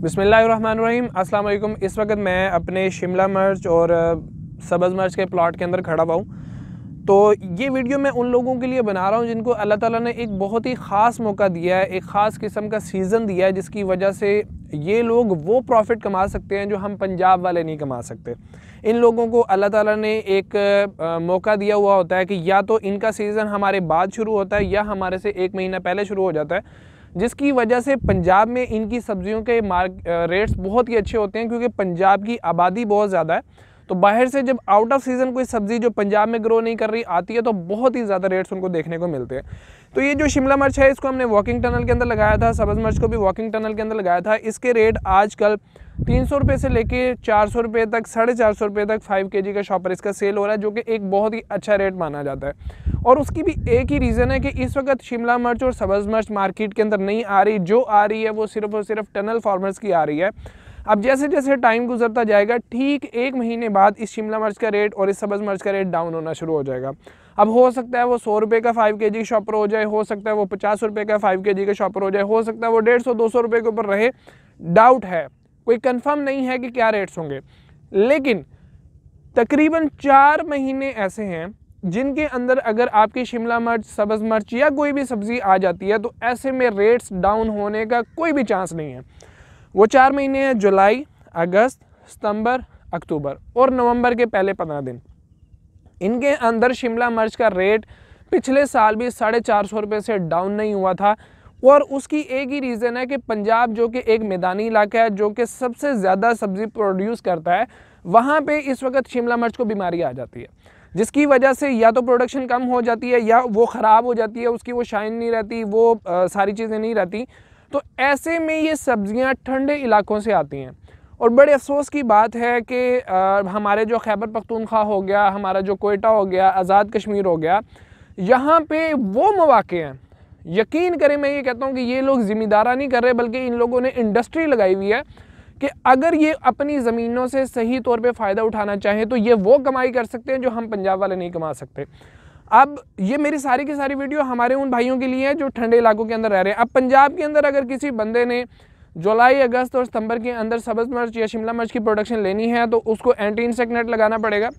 बिसमीम अल्लाम इस वक्त मैं अपने शिमला मर्च और सब्ज़ मर्च के प्लाट के अंदर खड़ा हुआ हूँ तो ये वीडियो मैं उन लोगों के लिए बना रहा हूँ जिनको अल्लाह ताला ने एक बहुत ही ख़ास मौका दिया है एक ख़ास किस्म का सीज़न दिया है जिसकी वजह से ये लोग वो प्रॉफिट कमा सकते हैं जो हम पंजाब वाले नहीं कमा सकते इन लोगों को अल्लाह ताला ने एक आ, मौका दिया हुआ होता है कि या तो इनका सीज़न हमारे बाद शुरू होता है या हमारे से एक महीना पहले शुरू हो जाता है जिसकी वजह से पंजाब में इनकी सब्जियों के मार्क रेट्स बहुत ही अच्छे होते हैं क्योंकि पंजाब की आबादी बहुत ज़्यादा है तो बाहर से जब आउट ऑफ सीज़न कोई सब्ज़ी जो पंजाब में ग्रो नहीं कर रही आती है तो बहुत ही ज़्यादा रेट्स उनको देखने को मिलते हैं तो ये जो शिमला मिर्च है इसको हमने वॉकिंग टनल के अंदर लगाया था सब्ज़ मिर्च को भी वॉकिंग टनल के अंदर लगाया था इसके रेट आजकल तीन सौ रुपये से लेके चार सौ रुपये तक साढ़े चार सौ रुपये तक फाइव के जी का शॉपर इसका सेल हो रहा है जो कि एक बहुत ही अच्छा रेट माना जाता है और उसकी भी एक ही रीज़न है कि इस वक्त शिमला मिर्च और सब्ज़ मिर्च मार्केट के अंदर नहीं आ रही जो आ रही है वो सिर्फ और सिर्फ टनल फार्मर्स की आ रही है अब जैसे जैसे टाइम गुजरता जाएगा ठीक एक महीने बाद इस शिमला मिर्च का रेट और इस सब्ज़ मिर्च का रेट डाउन होना शुरू हो जाएगा अब हो सकता है वो सौ रुपये का फाइव के जी शॉपर हो जाए हो सकता है वो पचास रुपये का फाइव के जी का शॉपर हो जाए हो सकता है वो डेढ़ सौ दो सौ रुपये के ऊपर रहे डाउट है कोई कन्फर्म नहीं है कि क्या रेट्स होंगे लेकिन तकरीबन चार महीने ऐसे हैं जिनके अंदर अगर आपकी शिमला मिर्च सब्ज़ मिर्च या कोई भी सब्ज़ी आ जाती है तो ऐसे में रेट्स डाउन होने का कोई भी चांस नहीं है वो चार महीने हैं जुलाई अगस्त सितंबर अक्टूबर और नवंबर के पहले पंद्रह दिन इनके अंदर शिमला मिर्च का रेट पिछले साल भी साढ़े चार सौ रुपये से डाउन नहीं हुआ था और उसकी एक ही रीज़न है कि पंजाब जो कि एक मैदानी इलाका है जो कि सबसे ज़्यादा सब्ज़ी प्रोड्यूस करता है वहाँ पे इस वक्त शिमला मिर्च को बीमारी आ जाती है जिसकी वजह से या तो प्रोडक्शन कम हो जाती है या वो ख़राब हो जाती है उसकी वो शाइन नहीं रहती वो आ, सारी चीज़ें नहीं रहती तो ऐसे में ये सब्ज़ियाँ ठंडे इलाकों से आती हैं और बड़े अफसोस की बात है कि हमारे जो खैबर पख्तूनख्वा हो गया हमारा जो कोयटा हो गया आज़ाद कश्मीर हो गया यहाँ पे वो मौाक़े हैं यकीन करें मैं ये कहता हूँ कि ये लोग ज़िम्मेदारा नहीं कर रहे बल्कि इन लोगों ने इंडस्ट्री लगाई हुई है कि अगर ये अपनी ज़मीनों से सही तौर पे फ़ायदा उठाना चाहें तो ये वो कमाई कर सकते हैं जो हम पंजाब वाले नहीं कमा सकते अब ये मेरी सारी की सारी वीडियो हमारे उन भाइयों के लिए है जो ठंडे इलाकों के अंदर रह रहे हैं अब पंजाब के अंदर अगर किसी बंदे ने जुलाई अगस्त और सितंबर के अंदर सब्ज़ मर्च या शिमला मर्च की प्रोडक्शन लेनी है तो उसको एंटी इंसेक्ट लगाना पड़ेगा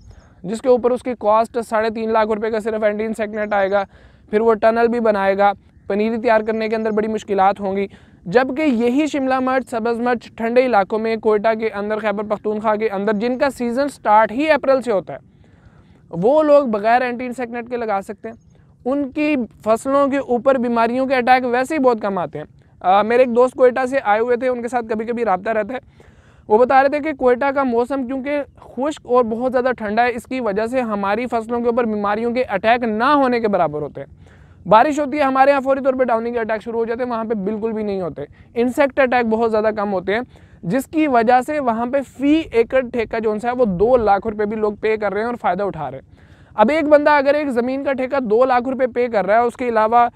जिसके ऊपर उसकी कॉस्ट साढ़े तीन लाख रुपए का सिर्फ एंटी इंसेक्ट आएगा फिर वो टनल भी बनाएगा पनीरी तैयार करने के अंदर बड़ी मुश्किल होंगी जबकि यही शिमला मर्च सब्ज़ मर्च ठंडे इलाकों में कोयटा के अंदर खैबर पख्तूनखा के अंदर जिनका सीज़न स्टार्ट ही अप्रैल से होता है वो लोग बगैर एंटी इंसेक्ट के लगा सकते हैं उनकी फसलों के ऊपर बीमारियों के अटैक वैसे ही बहुत कम आते हैं आ, मेरे एक दोस्त कोयटा से आए हुए थे उनके साथ कभी कभी रबता रहता है वो बता रहे थे कि कोयटा का मौसम क्योंकि खुश्क और बहुत ज़्यादा ठंडा है इसकी वजह से हमारी फसलों के ऊपर बीमारियों के अटैक ना होने के बराबर होते हैं बारिश होती है हमारे यहाँ फौरी तौर पर डाउनिंग के अटैक शुरू हो जाते हैं वहाँ पर बिल्कुल भी नहीं होते इंसेक्ट अटैक बहुत ज़्यादा कम होते हैं जिसकी वजह से वहाँ पे फ़ी एकड़ ठेका जो है वो दो लाख रुपए भी लोग पे कर रहे हैं और फ़ायदा उठा रहे हैं अब एक बंदा अगर एक ज़मीन का ठेका दो लाख रुपए पे कर रहा है उसके अलावा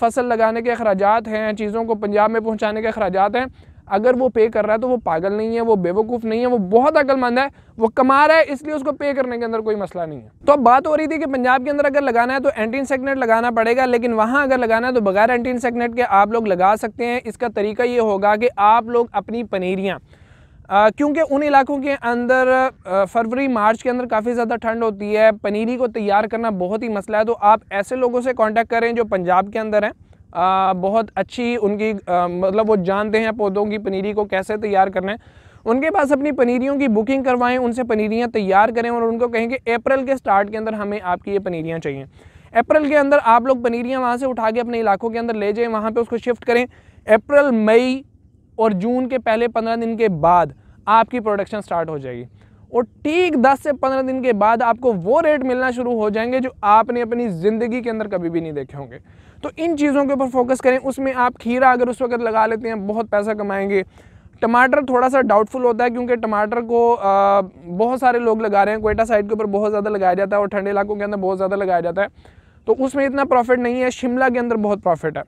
फसल लगाने के अखराज हैं चीज़ों को पंजाब में पहुँचाने के अखराज हैं अगर वो पे कर रहा है तो वो पागल नहीं है वो बेवकूफ़ नहीं है वो बहुत अकलमंद है वो कमा रहा है इसलिए उसको पे करने के अंदर कोई मसला नहीं है तो अब बात हो रही थी कि पंजाब के अंदर अगर लगाना है तो एंटी सेगनेट लगाना पड़ेगा लेकिन वहाँ अगर लगाना है तो बगैर एंटी सेगनेट के आप लोग लगा सकते हैं इसका तरीका ये होगा कि आप लोग अपनी पनीरियाँ क्योंकि उन इलाकों के अंदर फरवरी मार्च के अंदर काफ़ी ज़्यादा ठंड होती है पनीरी को तैयार करना बहुत ही मसला है तो आप ऐसे लोगों से कॉन्टैक्ट करें जो पंजाब के अंदर हैं आ, बहुत अच्छी उनकी आ, मतलब वो जानते हैं पौधों की पनीरी को कैसे तैयार करना है उनके पास अपनी पनीरियों की बुकिंग करवाएं उनसे पनीरियाँ तैयार करें और उनको कहें कि अप्रैल के स्टार्ट के अंदर हमें आपकी ये पनीरियाँ चाहिए अप्रैल के अंदर आप लोग पनीरियाँ वहाँ से उठा के अपने इलाकों के अंदर ले जाएँ वहाँ पर उसको शिफ्ट करें अप्रैल मई और जून के पहले पंद्रह दिन के बाद आपकी प्रोडक्शन स्टार्ट हो जाएगी और ठीक 10 से 15 दिन के बाद आपको वो रेट मिलना शुरू हो जाएंगे जो आपने अपनी ज़िंदगी के अंदर कभी भी नहीं देखे होंगे तो इन चीज़ों के ऊपर फोकस करें उसमें आप खीरा अगर उस वक्त लगा लेते हैं बहुत पैसा कमाएंगे टमाटर थोड़ा सा डाउटफुल होता है क्योंकि टमाटर को आ, बहुत सारे लोग लगा रहे हैं कोयटा साइड के ऊपर बहुत ज़्यादा लगाया जाता है और ठंडे इलाकों के अंदर बहुत ज़्यादा लगाया जाता है तो उसमें इतना प्रॉफिट नहीं है शिमला के अंदर बहुत प्रॉफिट है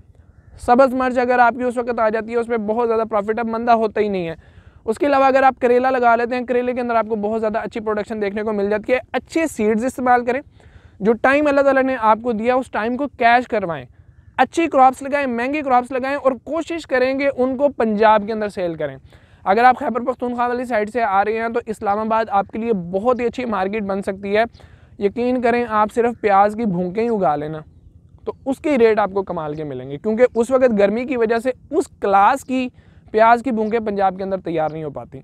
सब्ज़ मर्च अगर आपकी उस वक्त आ जाती है उसमें बहुत ज़्यादा प्रॉफिट है मंदा होता ही नहीं है उसके अलावा अगर आप करेला लगा लेते हैं करेले के अंदर आपको बहुत ज़्यादा अच्छी प्रोडक्शन देखने को मिल जाती है अच्छे सीड्स इस्तेमाल करें जो टाइम अल्लाह ताला ने आपको दिया उस टाइम को कैश करवाएं अच्छी क्रॉप्स लगाएं महंगी क्रॉप्स लगाएं और कोशिश करेंगे उनको पंजाब के अंदर सेल करें अगर आप खैबर पख्तूनख्वा वाली साइड से आ रहे हैं तो इस्लामाबाद आपके लिए बहुत ही अच्छी मार्केट बन सकती है यकीन करें आप सिर्फ प्याज की भूखें ही उगा लेना तो उसके रेट आपको कमाल के मिलेंगे क्योंकि उस वक्त गर्मी की वजह से उस क्लास की प्याज की बूंकें पंजाब के अंदर तैयार नहीं हो पाती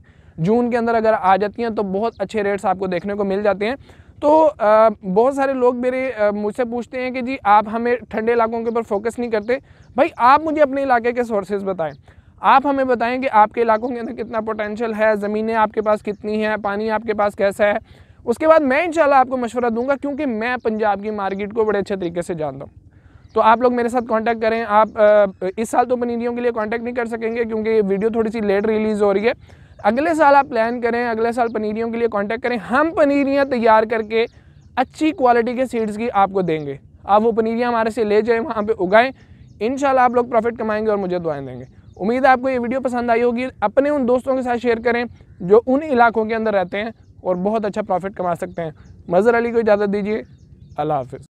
जून के अंदर अगर आ जाती हैं तो बहुत अच्छे रेट्स आपको देखने को मिल जाते हैं तो बहुत सारे लोग मेरे मुझसे पूछते हैं कि जी आप हमें ठंडे इलाकों के ऊपर फोकस नहीं करते भाई आप मुझे अपने इलाके के सोर्सेज बताएं आप हमें बताएं कि आपके इलाकों के अंदर कितना पोटेंशियल है ज़मीनें आपके पास कितनी हैं पानी आपके पास कैसा है उसके बाद मैं इंशाल्लाह आपको मशवरा दूंगा क्योंकि मैं पंजाब की मार्केट को बड़े अच्छे तरीके से जानता हूँ तो आप लोग मेरे साथ कांटेक्ट करें आप इस साल तो पनीरियों के लिए कांटेक्ट नहीं कर सकेंगे क्योंकि वीडियो थोड़ी सी लेट रिलीज़ हो रही है अगले साल आप प्लान करें अगले साल पनीरियों के लिए कांटेक्ट करें हम पनीरियाँ तैयार करके अच्छी क्वालिटी के सीड्स की आपको देंगे आप वो पनीरियाँ हमारे से ले जाएँ वहाँ पर उगाएँ इन आप लोग प्रॉफिट कमाएँगे और मुझे दुआएँ देंगे उम्मीद है आपको ये वीडियो पसंद आई होगी अपने उन दोस्तों के साथ शेयर करें जो उन इलाकों के अंदर रहते हैं और बहुत अच्छा प्रॉफिट कमा सकते हैं मज़र अली को इजाज़त दीजिए अल्लाह हाफिज़